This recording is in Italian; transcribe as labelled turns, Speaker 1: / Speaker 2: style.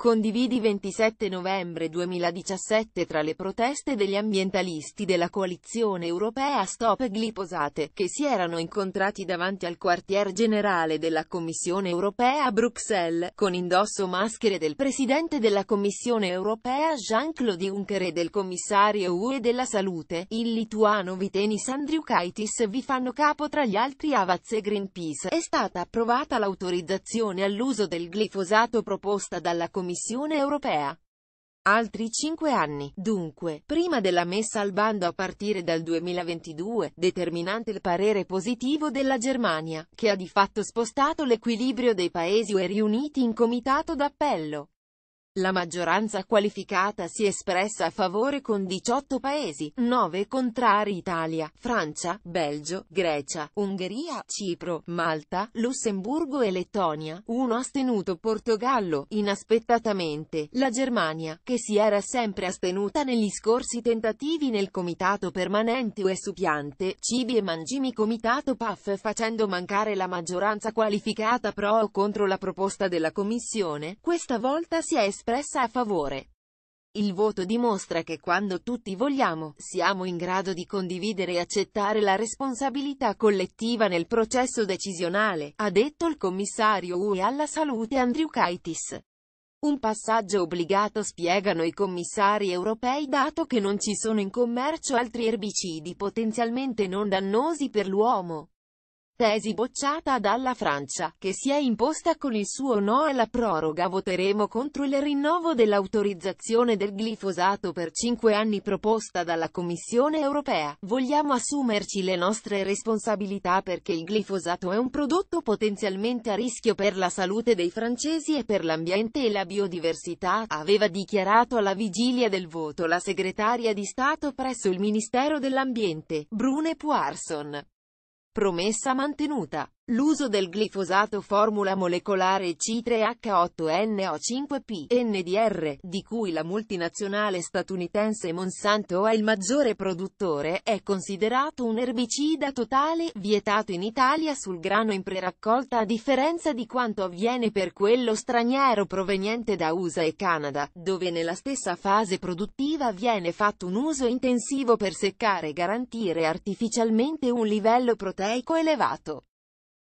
Speaker 1: Condividi 27 novembre 2017 tra le proteste degli ambientalisti della coalizione europea Stop Glifosate, che si erano incontrati davanti al quartier generale della Commissione europea a Bruxelles, con indosso maschere del presidente della Commissione europea Jean-Claude Juncker e del commissario UE della Salute, il lituano Vitenis Andriukaitis vi fanno capo tra gli altri Avaz e Greenpeace. È stata approvata l'autorizzazione all'uso del glifosato proposta dalla Commissione Commissione europea. Altri cinque anni, dunque, prima della messa al bando a partire dal 2022, determinante il parere positivo della Germania, che ha di fatto spostato l'equilibrio dei paesi UE riuniti in comitato d'appello. La maggioranza qualificata si è espressa a favore con 18 paesi, 9 contrari Italia, Francia, Belgio, Grecia, Ungheria, Cipro, Malta, Lussemburgo e Lettonia, 1 astenuto Portogallo, inaspettatamente, la Germania, che si era sempre astenuta negli scorsi tentativi nel comitato permanente UE piante, Cibi e Mangimi comitato PAF facendo mancare la maggioranza qualificata pro o contro la proposta della Commissione, questa volta si è espressa espressa a favore. Il voto dimostra che quando tutti vogliamo, siamo in grado di condividere e accettare la responsabilità collettiva nel processo decisionale, ha detto il commissario UE alla salute Andrew Kaitis. Un passaggio obbligato spiegano i commissari europei dato che non ci sono in commercio altri erbicidi potenzialmente non dannosi per l'uomo. Tesi bocciata dalla Francia, che si è imposta con il suo no alla proroga voteremo contro il rinnovo dell'autorizzazione del glifosato per 5 anni proposta dalla Commissione europea. Vogliamo assumerci le nostre responsabilità perché il glifosato è un prodotto potenzialmente a rischio per la salute dei francesi e per l'ambiente e la biodiversità, aveva dichiarato alla vigilia del voto la segretaria di Stato presso il Ministero dell'Ambiente, Brune Poirson. Promessa mantenuta. L'uso del glifosato formula molecolare C3H8NO5P-NDR, di cui la multinazionale statunitense Monsanto è il maggiore produttore, è considerato un erbicida totale, vietato in Italia sul grano in preraccolta a differenza di quanto avviene per quello straniero proveniente da USA e Canada, dove nella stessa fase produttiva viene fatto un uso intensivo per seccare e garantire artificialmente un livello proteico elevato.